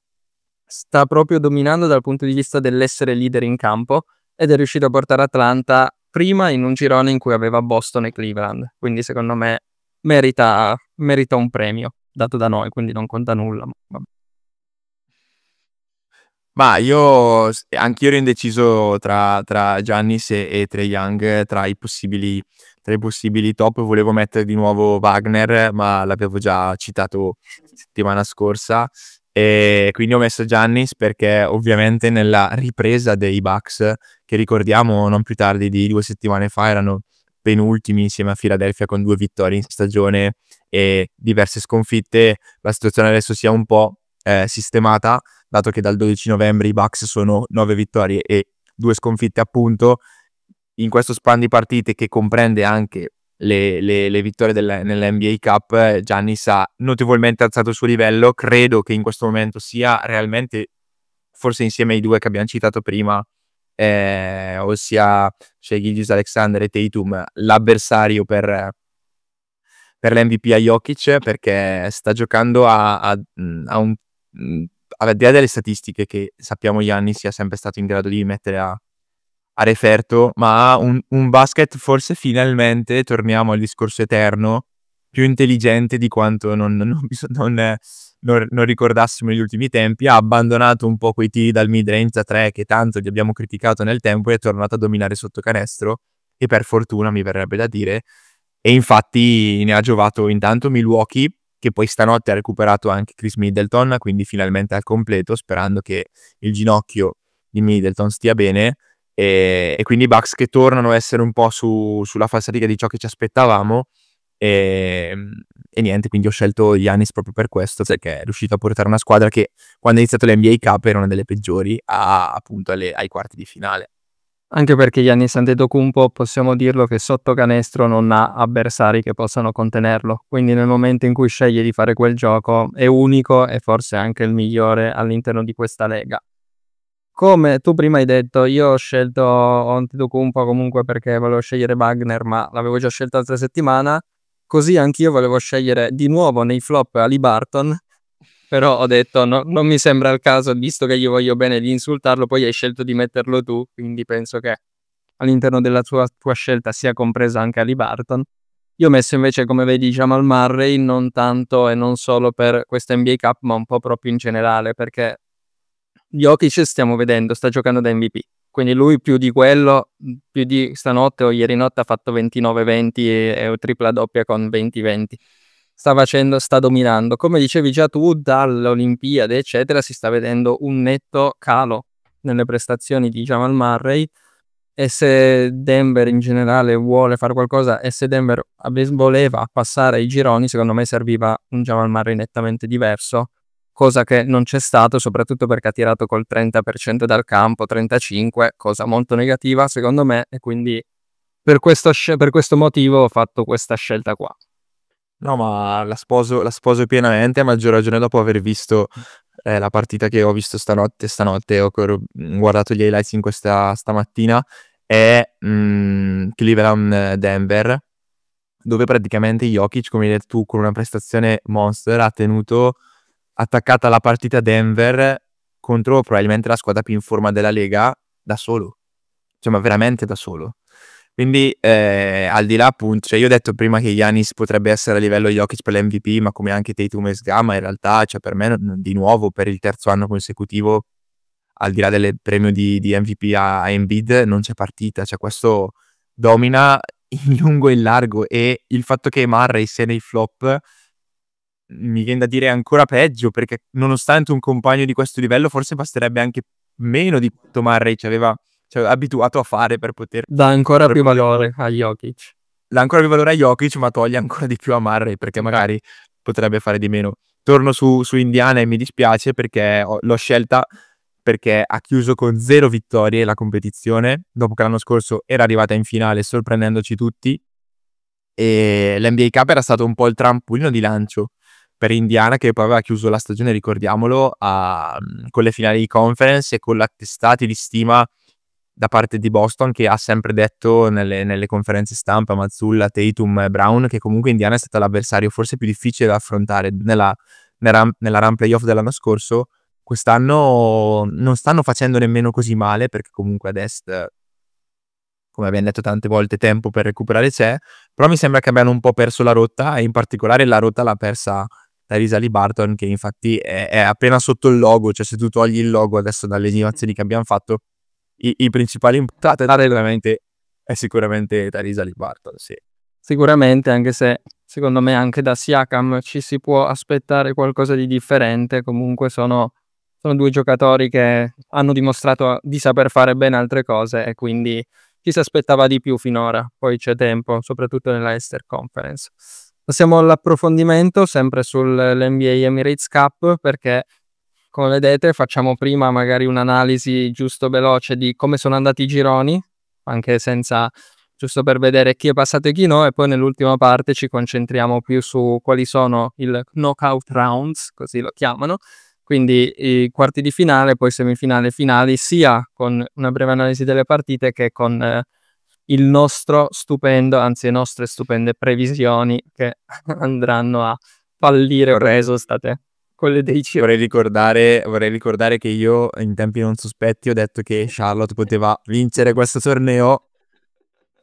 sta proprio dominando dal punto di vista dell'essere leader in campo ed è riuscito a portare Atlanta prima in un girone in cui aveva Boston e Cleveland. Quindi secondo me merita, merita un premio dato da noi, quindi non conta nulla. Vabbè. Ma io anch'io ero indeciso tra, tra Giannis e, e Trey Young, tra i possibili tra i possibili top volevo mettere di nuovo Wagner, ma l'avevo già citato settimana scorsa. E quindi ho messo Giannis perché ovviamente nella ripresa dei Bucks, che ricordiamo non più tardi di due settimane fa, erano penultimi insieme a Philadelphia con due vittorie in stagione e diverse sconfitte, la situazione adesso sia un po' eh, sistemata, dato che dal 12 novembre i Bucks sono nove vittorie e due sconfitte appunto, in questo span di partite che comprende anche le, le, le vittorie della, nell'NBA Cup, Giannis ha notevolmente alzato il suo livello, credo che in questo momento sia realmente, forse insieme ai due che abbiamo citato prima, eh, ossia Shea Gilgis Alexander e Tatum, l'avversario per, per l'MVP a Jokic perché sta giocando a, a, a un al di là delle statistiche che sappiamo Gianni sia sempre stato in grado di mettere a, a referto, ma un, un basket forse finalmente, torniamo al discorso eterno, più intelligente di quanto non, non, non, non, ricordassimo negli ultimi tempi, ha abbandonato un po' quei tiri dal mid-range a 3 che tanto gli abbiamo criticato nel tempo e è tornato a dominare sotto canestro e per fortuna mi verrebbe da dire e infatti ne ha giovato intanto Milwaukee che poi stanotte ha recuperato anche Chris Middleton quindi finalmente al completo sperando che il ginocchio di Middleton stia bene e, ehm, e quindi i Bucks che tornano a essere un po' su, sulla falsariga di ciò che ci aspettavamo. E, ehm, e, niente, quindi ho scelto Yanis proprio per questo, perché è riuscito a portare una squadra che quando è iniziato l'NBA Cup era una delle peggiori a, appunto alle, ai quarti di finale. Anche perché Giannis Antetokounmpo possiamo dirlo che sotto canestro non ha avversari che possano contenerlo, quindi nel momento in cui sceglie di fare quel gioco è unico e forse anche il migliore all'interno di questa lega. Come tu prima hai detto, io ho scelto Antetokounmpo comunque perché volevo scegliere Wagner, ma l'avevo già scelto altra settimana. Così anch'io volevo scegliere di nuovo nei flop Ali Barton, però ho detto no, non mi sembra il caso, visto che gli voglio bene, di insultarlo, poi hai scelto di metterlo tu, quindi penso che all'interno della tua, tua scelta sia compresa anche Ali Barton. Io ho messo invece, come vedi, Jamal Murray non tanto e non solo per questa NBA Cup, ma un po' proprio in generale, perché Jokic stiamo vedendo, sta giocando da MVP. Quindi lui più di quello, più di stanotte o ieri notte ha fatto 29-20 e, e tripla doppia con 20-20. Sta facendo, sta dominando. Come dicevi già tu, dall'Olimpiade, eccetera, si sta vedendo un netto calo nelle prestazioni di Jamal Murray e se Denver in generale vuole fare qualcosa e se Denver voleva passare i gironi, secondo me serviva un Jamal Murray nettamente diverso cosa che non c'è stato soprattutto perché ha tirato col 30% dal campo, 35%, cosa molto negativa secondo me e quindi per questo, per questo motivo ho fatto questa scelta qua. No, ma la sposo, la sposo pienamente, a maggior ragione dopo aver visto eh, la partita che ho visto stanotte, stanotte ho mm, guardato gli highlights in questa stamattina, è mm, Cleveland-Denver, eh, dove praticamente Jokic, come hai detto tu, con una prestazione monster ha tenuto attaccata alla partita Denver contro probabilmente la squadra più in forma della Lega da solo, cioè veramente da solo. Quindi eh, al di là appunto, cioè io ho detto prima che Yanis potrebbe essere a livello Jokic per l'MVP, ma come anche Tatum e Sgama in realtà, cioè per me di nuovo per il terzo anno consecutivo, al di là del premio di, di MVP a, a Embiid, non c'è partita, cioè questo domina in lungo e in largo e il fatto che Murray sia nei flop mi viene da dire ancora peggio, perché nonostante un compagno di questo livello forse basterebbe anche meno di quanto Murray ci aveva cioè, abituato a fare per poter... Dà ancora più poter... valore a Jokic. Dà ancora più valore a Jokic, ma toglie ancora di più a Murray, perché magari potrebbe fare di meno. Torno su, su Indiana e mi dispiace perché ho, l'ho scelta perché ha chiuso con zero vittorie la competizione, dopo che l'anno scorso era arrivata in finale sorprendendoci tutti, e l'NBA Cup era stato un po' il trampolino di lancio per Indiana che poi aveva chiuso la stagione, ricordiamolo, a, mhmm, con le finali di conference e con l'attestato di stima da parte di Boston che ha sempre detto nelle, nelle conferenze stampa Mazzulla, Tatum Brown che comunque Indiana è stata l'avversario forse più difficile da affrontare nella, nella, nella run playoff dell'anno scorso. Quest'anno non stanno facendo nemmeno così male perché comunque ad est come abbiamo detto tante volte, tempo per recuperare c'è, però mi sembra che abbiano un po' perso la rotta e in particolare la rotta l'ha persa Tyrese Alibarton che infatti è, è, appena sotto il logo, cioè se tu togli il logo adesso dalle animazioni che abbiamo fatto, i, i principali imputati veramente è sicuramente Tyrese Alibarton, sì. Sicuramente, anche se secondo me anche da Siakam ci si può aspettare qualcosa di differente, comunque sono, sono due giocatori che hanno dimostrato di saper fare ben altre cose e quindi Chi si aspettava di più finora, poi c'è tempo, soprattutto nella Easter Conference. Passiamo all'approfondimento sempre sull'NBA Emirates Cup perché come vedete facciamo prima magari un'analisi giusto veloce di come sono andati i gironi, anche senza giusto per vedere chi è passato e chi no e poi nell'ultima parte ci concentriamo più su quali sono i knockout rounds, così lo chiamano, quindi i quarti di finale, poi semifinale e finali, sia con una breve analisi delle partite che con eh, il nostro stupendo, anzi le nostre stupende previsioni che andranno a fallire o sono state quelle dei CEO. Vorrei ricordare, vorrei ricordare che io in tempi non sospetti ho detto che Charlotte poteva vincere questo torneo.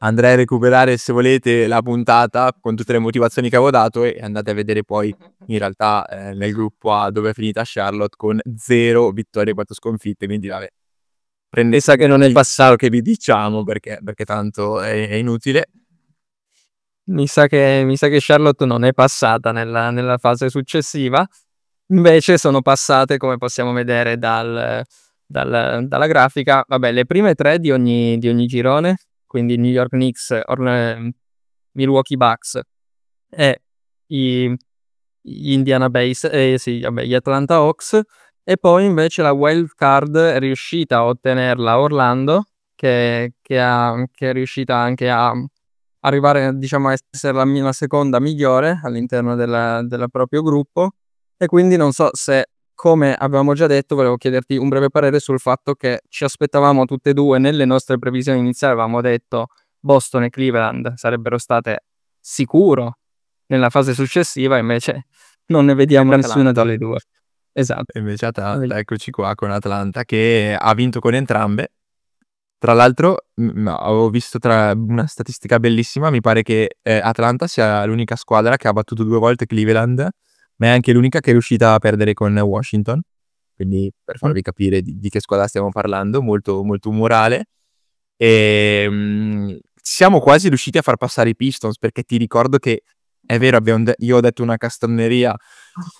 Andrei a recuperare se volete la puntata con tutte le motivazioni che avevo dato e andate a vedere poi in realtà eh, nel gruppo A dove è finita Charlotte con zero vittorie e quattro sconfitte, quindi vabbè, prendessa che non è il passato che vi diciamo perché, perché tanto è, è inutile. Mi sa, che, mi sa, che, Charlotte non è passata nella, nella, fase successiva, invece sono passate come possiamo vedere dal, dal, dalla grafica, vabbè le prime tre di ogni, di ogni girone, quindi New York Knicks, Orle, Milwaukee Bucks e i, gli Indiana Base, eh, sì, vabbè, gli Atlanta Hawks e poi invece la wild card è riuscita a ottenerla Orlando, che, che, ha, che è riuscita anche a arrivare diciamo, a essere la, la seconda migliore all'interno del proprio gruppo. E quindi non so se come avevamo già detto, volevo chiederti un breve parere sul fatto che ci aspettavamo tutte e due nelle nostre previsioni iniziali, avevamo detto Boston e Cleveland sarebbero state sicuro nella fase successiva, invece non ne vediamo nessuna dalle due. Esatto. E invece Atalanta, eccoci qua con Atlanta che ha vinto con entrambe. Tra l'altro, ho avevo visto una statistica bellissima, mi pare che eh, Atalanta sia l'unica squadra che ha battuto due volte Cleveland, ma è anche l'unica che è riuscita a perdere con Washington. Quindi per mm. farvi capire di, di che squadra stiamo parlando, molto, molto umorale. E, ehm, mh, siamo quasi riusciti a far passare i Pistons perché ti ricordo che è vero, de- io ho detto una castagneria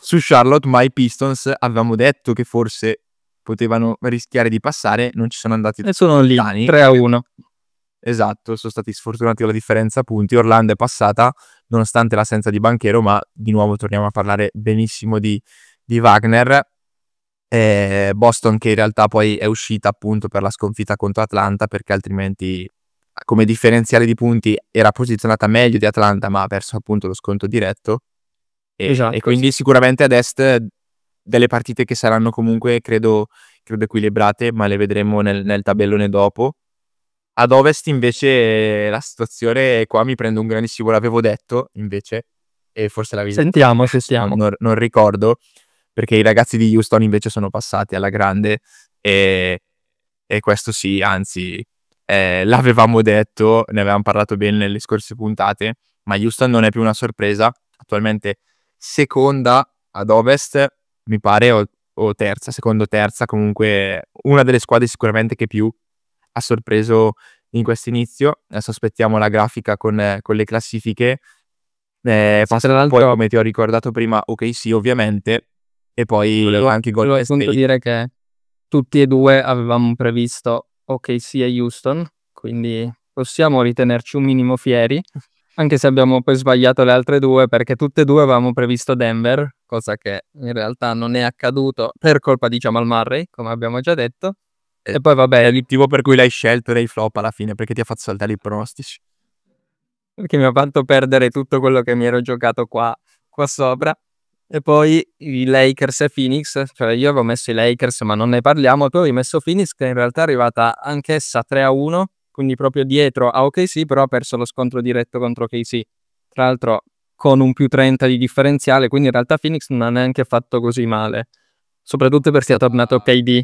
su Charlotte, ma i Pistons avevamo detto che forse potevano rischiare di passare, non ci sono andati. E sono lì, tani. 3 a 1. Esatto, sono stati sfortunati con la differenza punti. Orlando è passata nonostante l'assenza di Banchero, ma di nuovo torniamo a parlare benissimo di, di Wagner. Eh, Boston che in realtà poi è uscita appunto per la sconfitta contro Atlanta perché altrimenti come differenziale di punti era posizionata meglio di Atlanta ma ha perso appunto lo sconto diretto e, esatto, e quindi sì. sicuramente ad est eh, delle partite che saranno comunque, credo, credo equilibrate, ma le vedremo nel, nel, tabellone dopo. Ad ovest invece la situazione, qua mi prendo un grandissimo, l'avevo detto invece, e forse la vista. Sentiamo, sentiamo. Non, non ricordo, perché i ragazzi di Houston invece sono passati alla grande e, e questo sì, anzi, eh, l'avevamo detto, ne avevamo parlato bene nelle scorse puntate, ma Houston non è più una sorpresa, attualmente seconda ad ovest, mi pare, o, o terza, secondo terza, comunque una delle squadre sicuramente che più ha sorpreso in questo inizio. Adesso aspettiamo la grafica con, con le classifiche. Eh, sì, poi, come ti ho ricordato prima, ok, sì, ovviamente, e poi volevo, anche Golden volevo State. dire che tutti e due avevamo previsto OKC e Houston, quindi possiamo ritenerci un minimo fieri anche se abbiamo poi sbagliato le altre due perché tutte e due avevamo previsto Denver, cosa che in realtà non è accaduto per colpa di Jamal Murray, come abbiamo già detto. Eh, e, poi vabbè, è il motivo per cui l'hai scelto dei flop alla fine, perché ti ha fatto saltare i pronostici. Perché mi ha fatto perdere tutto quello che mi ero giocato qua, qua sopra. E poi i Lakers e Phoenix, cioè io avevo messo i Lakers ma non ne parliamo, tu avevi messo Phoenix che in realtà è arrivata anch'essa 3 a 1 quindi proprio dietro a OKC, però ha perso lo scontro diretto contro OKC. Tra l'altro con un più 30 di differenziale, quindi in realtà Phoenix non ha neanche fatto così male, soprattutto perché è tornato ah. KD.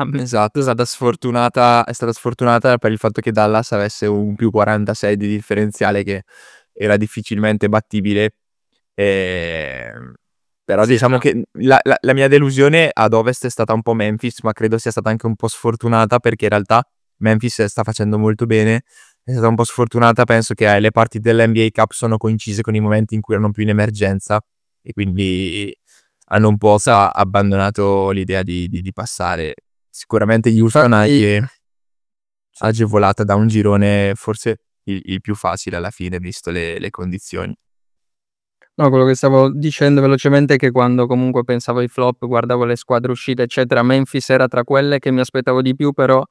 Ah, esatto, è stata, sfortunata, è stata sfortunata per il fatto che Dallas avesse un più 46 di differenziale che era difficilmente battibile. E... Ehm, però sì, diciamo no. che la, la, la mia delusione ad ovest è stata un po' Memphis, ma credo sia stata anche un po' sfortunata perché in realtà Memphis sta facendo molto bene, è stata un po' sfortunata, penso che eh, le parti dell'NBA Cup sono coincise con i momenti in cui erano più in emergenza e quindi hanno un po' sa, abbandonato l'idea di, di, di passare. Sicuramente Utah è una e... agevolata da un girone forse il, il più facile alla fine, visto le, le condizioni. No, quello che stavo dicendo velocemente è che quando comunque pensavo ai flop, guardavo le squadre uscite, eccetera, Memphis era tra quelle che mi aspettavo di più, però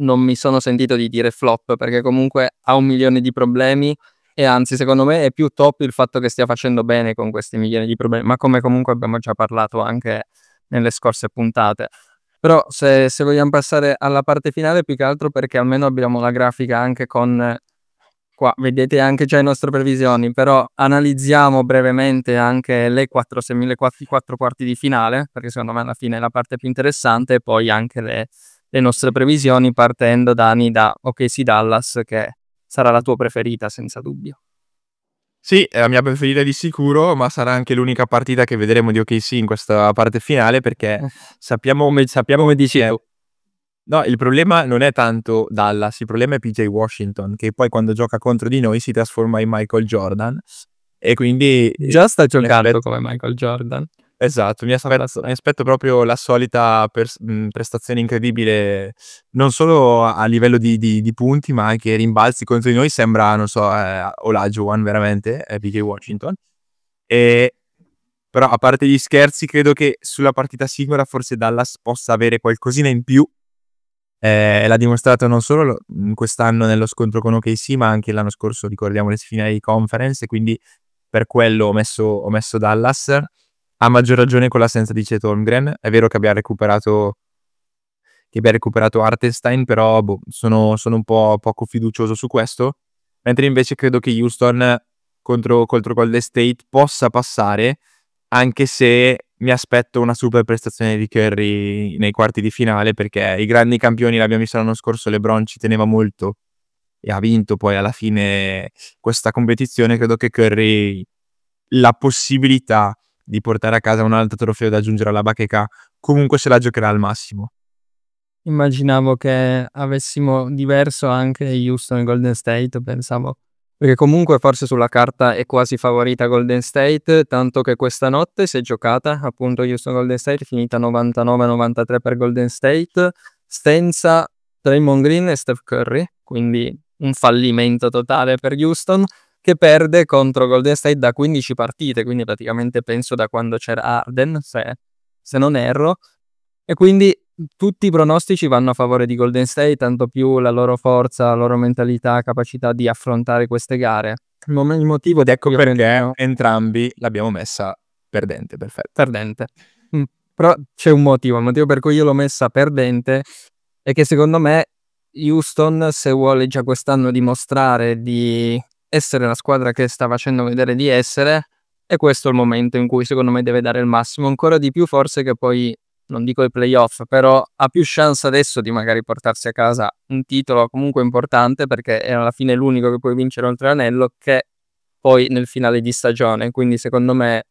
non mi sono sentito di dire flop perché comunque ha un milione di problemi e anzi secondo me è più top il fatto che stia facendo bene con questi milioni di problemi, ma come comunque abbiamo già parlato anche nelle scorse puntate. Però se, se vogliamo passare alla parte finale, più che altro perché almeno abbiamo la grafica anche con qua, vedete anche già le nostre previsioni, però analizziamo brevemente anche le 4, 6, 4, 4 quarti di finale, perché secondo me alla fine è la parte più interessante, e poi anche le, le nostre previsioni partendo Dani da OKC Dallas che sarà la tua preferita senza dubbio. Sì, è la mia preferita di sicuro, ma sarà anche l'unica partita che vedremo di OKC in questa parte finale perché eh. sappiamo come, sappiamo come dici tu. No, il problema non è tanto Dallas, il problema è PJ Washington, che poi quando gioca contro di noi si trasforma in Michael Jordan. E quindi... Già sta giocando come Michael Jordan. Esatto, mia sorella, mi aspetto proprio la solita pers- mhmm, prestazione incredibile, non solo a livello di, di, di, punti, ma anche rimbalzi contro di noi, sembra, non so, eh, Olajuwon veramente, eh, Washington. E, però a parte gli scherzi, credo che sulla partita singola forse Dallas possa avere qualcosina in più. Eh, l'ha dimostrato non solo mhmm, quest'anno nello scontro con OKC, ma anche l'anno scorso, ricordiamo, le finali di conference, quindi per quello ho messo, ho messo Dallas. A maggior ragione con l'assenza di Chet Holmgren. È vero che abbia recuperato, che abbia recuperato Artestein, però boh, sono, sono, un po' poco fiducioso su questo. Mentre invece credo che Houston contro, contro Golden State possa passare, anche se mi aspetto una super prestazione di Curry nei quarti di finale perché i grandi campioni l'abbiamo visto l'anno scorso, LeBron ci teneva molto e ha vinto poi alla fine questa competizione, credo che Curry la possibilità di portare a casa un altro trofeo da aggiungere alla bacheca, comunque se la giocherà al massimo. Immaginavo che avessimo diverso anche Houston e Golden State, pensavo. Perché comunque forse sulla carta è quasi favorita Golden State, tanto che questa notte si è giocata appunto Houston Golden State, finita 99-93 per Golden State, senza Draymond Green e Steph Curry, quindi un fallimento totale per Houston che perde contro Golden State da 15 partite, quindi praticamente penso da quando c'era Arden, se, se non erro. E quindi tutti i pronostici vanno a favore di Golden State, tanto più la loro forza, la loro mentalità, capacità di affrontare queste gare. Il, mom- il motivo di ecco perché prendiamo... entrambi l'abbiamo messa perdente, perfetto. Perdente. Mm. Però c'è un motivo, il motivo per cui io l'ho messa perdente è che secondo me Houston, se vuole già quest'anno dimostrare di essere la squadra che sta facendo vedere di essere e questo è il momento in cui secondo me deve dare il massimo, ancora di più forse che poi, non dico i playoff, però ha più chance adesso di magari portarsi a casa un titolo comunque importante perché è alla fine l'unico che puoi vincere oltre l'anello che poi nel finale di stagione, quindi secondo me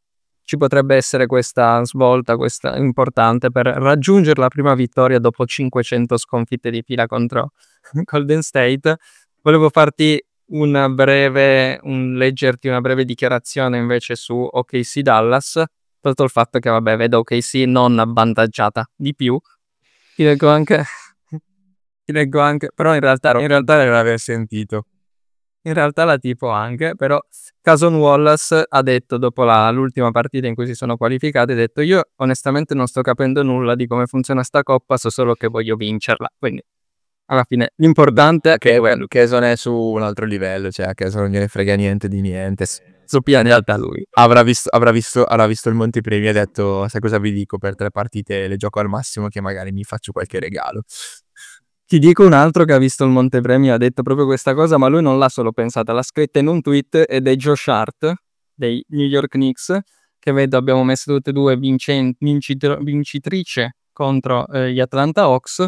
ci potrebbe essere questa svolta questa importante per raggiungere la prima vittoria dopo 500 sconfitte di fila contro Golden State. Volevo farti una breve, un leggerti una breve dichiarazione invece su OKC Dallas, tanto il fatto che, vabbè, vedo OKC non avvantaggiata di più. Ti leggo anche... Ti leggo anche... Però in realtà... In realtà non l'aver sentito. In realtà la tipo anche, però Cason Wallace ha detto dopo la, l'ultima partita in cui si sono qualificati, ha detto io onestamente non sto capendo nulla di come funziona sta coppa, so solo che voglio vincerla. Quindi alla fine l'importante è che well, eh, Lucheson è su un altro livello, cioè a Cheson non gliene frega niente di niente. Zoppia in realtà lui avrà visto, avrà, visto, avrà visto il Montepremi e ha detto sai cosa vi dico per tre partite le gioco al massimo che magari mi faccio qualche regalo. Ti dico un altro che ha visto il Montepremi ha detto proprio questa cosa ma lui non l'ha solo pensata, l'ha scritta in un tweet ed è Josh Hart dei New York Knicks che vedo abbiamo messo tutte e due vincent- vincitrice contro eh, gli Atlanta Hawks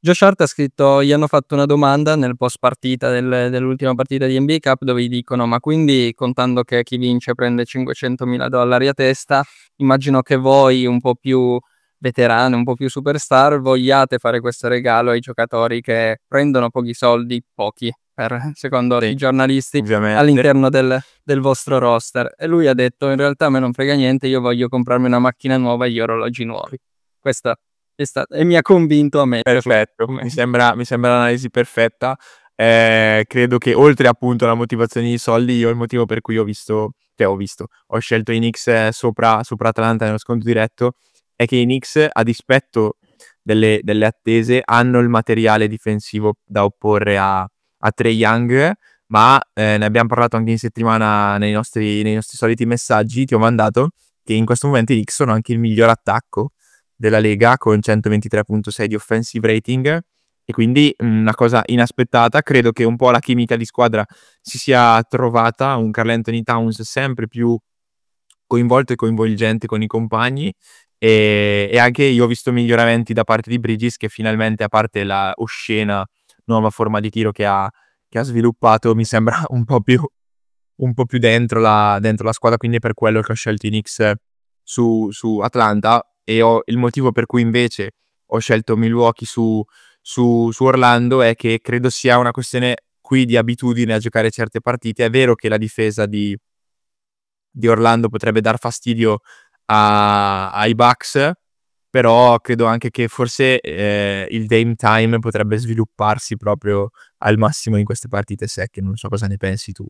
Josh Hart ha scritto, gli hanno fatto una domanda nel post partita del, dell'ultima partita di NBA Cup dove gli dicono ma quindi contando che chi vince prende 500 mila dollari a testa, immagino che voi un po' più veterani, un po' più superstar, vogliate fare questo regalo ai giocatori che prendono pochi soldi, pochi per, secondo sì, i giornalisti, ovviamente. all'interno del, del, vostro roster. E lui ha detto in realtà a me non frega niente, io voglio comprarmi una macchina nuova e gli orologi nuovi. Questa Stato, e mi ha convinto a me. Perfetto, mi sembra, mi sembra l'analisi perfetta. Eh, credo che oltre appunto alla motivazione di soldi, io il motivo per cui ho visto, cioè ho visto, ho scelto i Knicks eh, sopra, sopra Atlanta nello scontro diretto, è che i Knicks, a dispetto delle, delle attese, hanno il materiale difensivo da opporre a, a Trey Young, ma eh, ne abbiamo parlato anche in settimana nei nostri, nei nostri soliti messaggi, ti ho mandato che in questo momento i Knicks sono anche il miglior attacco della Lega con 123.6 di offensive rating e quindi mm, una cosa inaspettata, credo che un po' la chimica di squadra si sia trovata, un Carl Anthony Towns sempre più coinvolto e coinvolgente con i compagni e, e anche io ho visto miglioramenti da parte di Brigis che finalmente a parte la oscena nuova forma di tiro che ha, che ha sviluppato mi sembra un po' più, un po più dentro, la, dentro, la, squadra quindi per quello che ho scelto i Knicks su, su Atlanta e ho, il motivo per cui invece ho scelto Milwaukee su, su, su Orlando è che credo sia una questione qui di abitudine a giocare certe partite. È vero che la difesa di, di Orlando potrebbe dar fastidio a, ai Bucks, però credo anche che forse eh, il game time potrebbe svilupparsi proprio al massimo in queste partite secche, non so cosa ne pensi tu.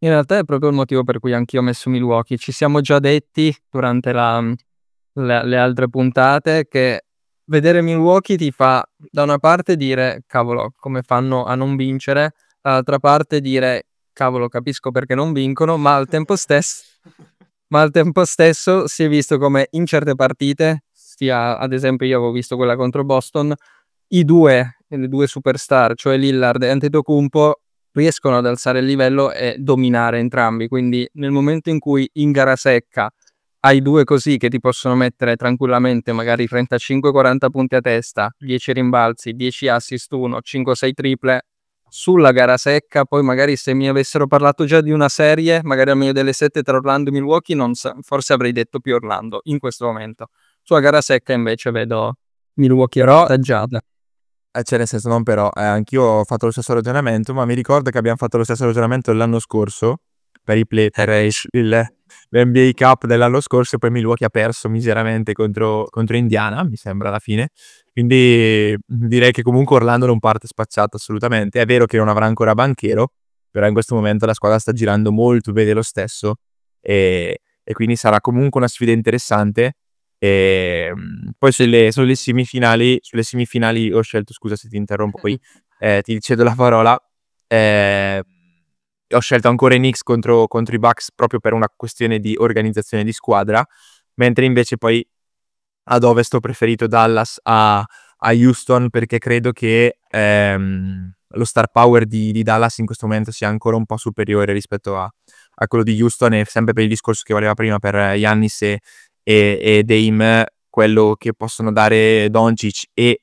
In realtà è proprio il motivo per cui anch'io ho messo Milwaukee, ci siamo già detti durante la, le, le altre puntate che vedere Milwaukee ti fa da una parte dire cavolo come fanno a non vincere, dall'altra parte dire cavolo capisco perché non vincono, ma al tempo stesso, ma al tempo stesso si è visto come in certe partite, sia ad esempio io avevo visto quella contro Boston, i due, le due superstar, cioè Lillard e Antetokounmpo, riescono ad alzare il livello e dominare entrambi. Quindi nel momento in cui in gara secca hai due così che ti possono mettere tranquillamente magari 35-40 punti a testa, 10 rimbalzi, 10 assist 1, 5-6 triple sulla gara secca, poi magari se mi avessero parlato già di una serie, magari almeno delle 7 tra Orlando e Milwaukee, sa- forse avrei detto più Orlando in questo momento. Sulla gara secca invece vedo Milwaukee però, saggiata. Eh, cioè, nel senso, non però, eh, anch'io ho fatto lo stesso ragionamento, ma mi ricordo che abbiamo fatto lo stesso ragionamento l'anno scorso per i play, per eh, il, l'NBA Cup dell'anno scorso e poi Milwaukee ha perso miseramente contro, contro Indiana, mi sembra alla fine. Quindi direi che comunque Orlando non parte spacciato assolutamente. È vero che non avrà ancora banchero, però in questo momento la squadra sta girando molto bene lo stesso e, e quindi sarà comunque una sfida interessante. E ehm, poi sulle, sulle, semifinali, sulle semifinali ho scelto, scusa se ti interrompo, qui, eh, ti cedo la parola. Eh, ho scelto ancora i Knicks contro, contro i Bucks proprio per una questione di organizzazione di squadra, mentre invece poi ad ovest ho preferito Dallas a, a Houston perché credo che ehm, lo star power di, di, Dallas in questo momento sia ancora un po' superiore rispetto a, a, quello di Houston e sempre per il discorso che valeva prima per Yannis e, e, e Dame, quello che possono dare Doncic e,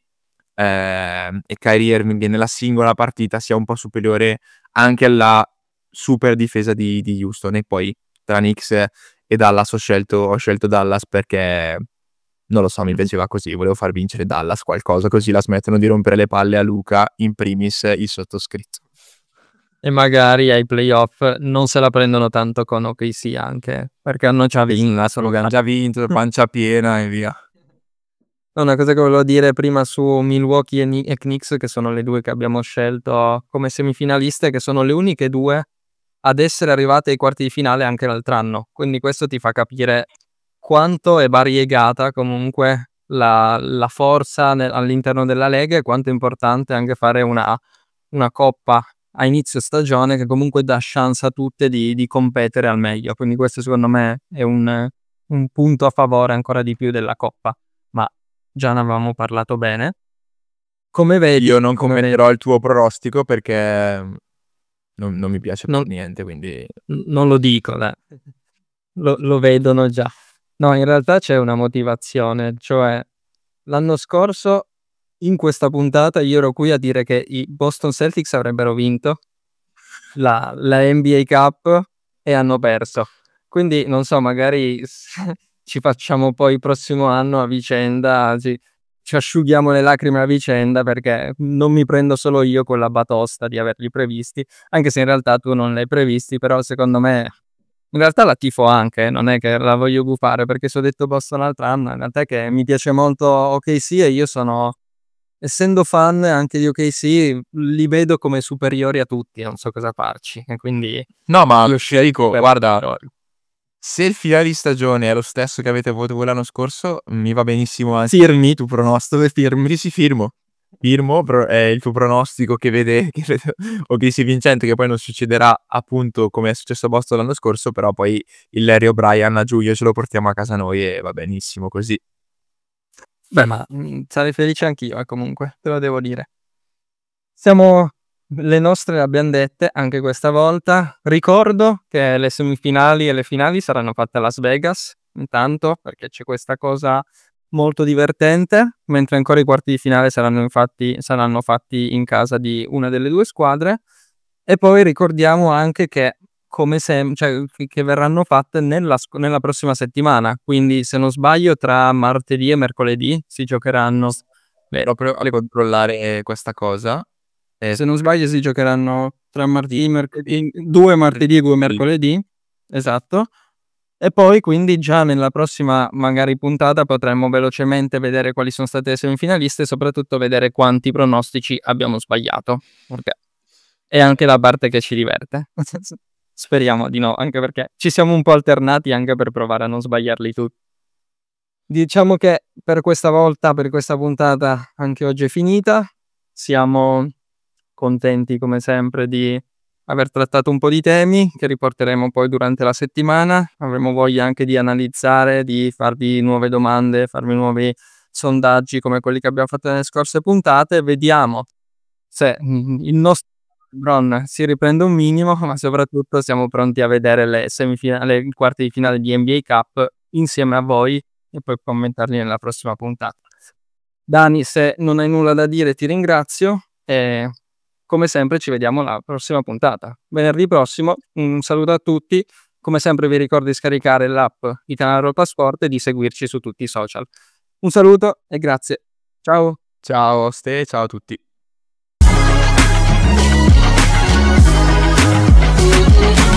ehm, e Kyrie Irving nella singola partita sia un po' superiore anche alla super difesa di, di Houston e poi tra Knicks e Dallas ho scelto, ho scelto Dallas perché non lo so, mi piaceva così, volevo far vincere Dallas qualcosa, così la smettono di rompere le palle a Luca, in primis il sottoscritto. E magari ai playoff non se la prendono tanto con OKC anche, perché hanno già vinto, solo hanno già vinto, pancia piena e via. Una cosa che volevo dire prima su Milwaukee e Knicks, che sono le due che abbiamo scelto come semifinaliste, che sono le uniche due ad essere arrivate ai quarti di finale anche l'altro anno. Quindi questo ti fa capire quanto è variegata comunque la, la forza nel, all'interno della Lega e quanto è importante anche fare una, una coppa a inizio stagione che comunque dà chance a tutte di, di competere al meglio. Quindi questo secondo me è un, un, punto a favore ancora di più della coppa, ma già ne avevamo parlato bene. Come vedi, io non commenterò il tuo pronostico perché non, non mi piace non, per niente, quindi... Non lo dico, lo, lo vedono già. No, in realtà c'è una motivazione, cioè l'anno scorso in questa puntata io ero qui a dire che i Boston Celtics avrebbero vinto la, la NBA Cup e hanno perso. Quindi non so, magari ci facciamo poi il prossimo anno a vicenda. Sì ci asciughiamo le lacrime a vicenda perché non mi prendo solo io con la batosta di averli previsti, anche se in realtà tu non li hai previsti, però secondo me in realtà la tifo anche, eh, non è che la voglio gufare perché se ho detto Boston l'altro anno, in realtà è che mi piace molto OKC e io sono, essendo fan anche di OKC, li vedo come superiori a tutti, non so cosa farci, E quindi... No, ma lo Rico, guarda, se il finale di stagione è lo stesso che avete avuto voi l'anno scorso, mi va benissimo. Anzi, firmi tu pronostico, e firmi, sì, firmo. Firmo è il tuo pronostico che vede, che vede o che si vincente, che poi non succederà appunto come è successo a Boston l'anno scorso, però poi il Larry O'Brien a giugno ce lo portiamo a casa noi e va benissimo così. Beh, ma mm, sarei felice anch'io, eh, comunque, te lo devo dire. Siamo le nostre le abbiamo dette anche questa volta. Ricordo che le semifinali e le finali saranno fatte a Las Vegas, intanto, perché c'è questa cosa molto divertente, mentre ancora i quarti di finale saranno infatti saranno fatti in casa di una delle due squadre. E poi ricordiamo anche che come se, cioè, che verranno fatte nella, nella, prossima settimana. Quindi, se non sbaglio, tra martedì e mercoledì si giocheranno. Beh, proprio a controllare questa cosa. Eh, se non sbaglio si giocheranno tre martedì, mercoledì, due martedì, due mercoledì, esatto. E poi quindi già nella prossima magari puntata potremmo velocemente vedere quali sono state le semifinaliste e soprattutto vedere quanti pronostici abbiamo sbagliato. Perché è anche la parte che ci diverte. Speriamo di no, anche perché ci siamo un po' alternati anche per provare a non sbagliarli tutti. Diciamo che per questa volta, per questa puntata, anche oggi è finita. Siamo contenti come sempre di aver trattato un po' di temi che riporteremo poi durante la settimana. Avremo voglia anche di analizzare, di farvi nuove domande, farvi nuovi sondaggi come quelli che abbiamo fatto nelle scorse puntate. Vediamo se mm, il nostro Bron si riprende un minimo, ma soprattutto siamo pronti a vedere le semifinali, i quarti di finale di NBA Cup insieme a voi e poi commentarli nella prossima puntata. Dani, se non hai nulla da dire, ti ringrazio e come sempre ci vediamo alla prossima puntata. Venerdì prossimo, un saluto a tutti. Come sempre vi ricordo di scaricare l'app Italian Roll Passport e di seguirci su tutti i social. Un saluto e grazie. Ciao. Ciao Ste, ciao a tutti. Thank you.